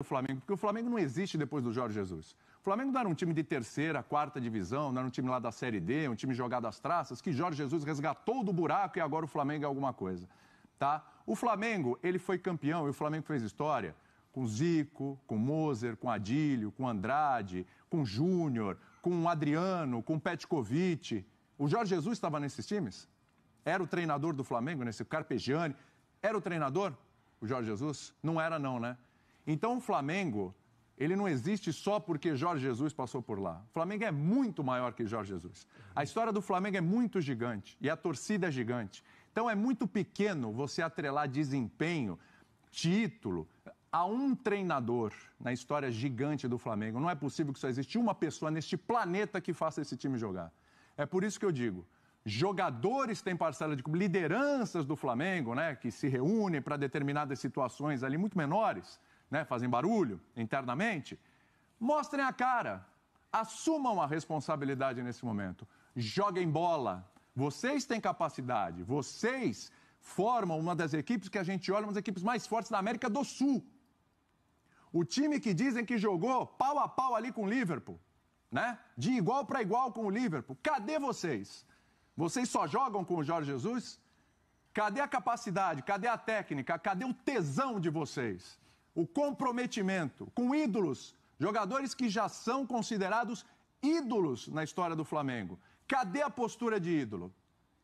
do Flamengo, porque o Flamengo não existe depois do Jorge Jesus. O Flamengo não era um time de terceira, quarta divisão, não era um time lá da Série D, um time jogado às traças, que Jorge Jesus resgatou do buraco e agora o Flamengo é alguma coisa. Tá? O Flamengo, ele foi campeão e o Flamengo fez história com Zico, com Moser, com Adílio, com Andrade, com Júnior, com Adriano, com Petkovic. O Jorge Jesus estava nesses times? Era o treinador do Flamengo nesse Carpegiani? Era o treinador? O Jorge Jesus? Não era não, né? Então o Flamengo, ele não existe só porque Jorge Jesus passou por lá. O Flamengo é muito maior que Jorge Jesus. A história do Flamengo é muito gigante e a torcida é gigante. Então é muito pequeno você atrelar desempenho, título a um treinador na história gigante do Flamengo. Não é possível que só exista uma pessoa neste planeta que faça esse time jogar. É por isso que eu digo, jogadores têm parcela de lideranças do Flamengo, né, que se reúnem para determinadas situações ali muito menores, né, fazem barulho internamente, mostrem a cara, assumam a responsabilidade nesse momento, joguem bola. Vocês têm capacidade, vocês formam uma das equipes que a gente olha, uma das equipes mais fortes da América do Sul. O time que dizem que jogou pau a pau ali com o Liverpool, né? De igual para igual com o Liverpool. Cadê vocês? Vocês só jogam com o Jorge Jesus? Cadê a capacidade? Cadê a técnica? Cadê o tesão de vocês? o comprometimento com ídolos, jogadores que já são considerados ídolos na história do Flamengo. Cadê a postura de ídolo?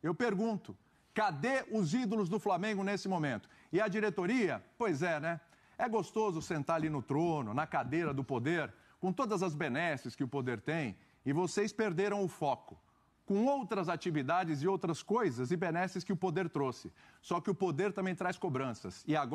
Eu pergunto, cadê os ídolos do Flamengo nesse momento? E a diretoria? Pois é, né? É gostoso sentar ali no trono, na cadeira do poder, com todas as benesses que o poder tem, e vocês perderam o foco com outras atividades e outras coisas e benesses que o poder trouxe. Só que o poder também traz cobranças. E agora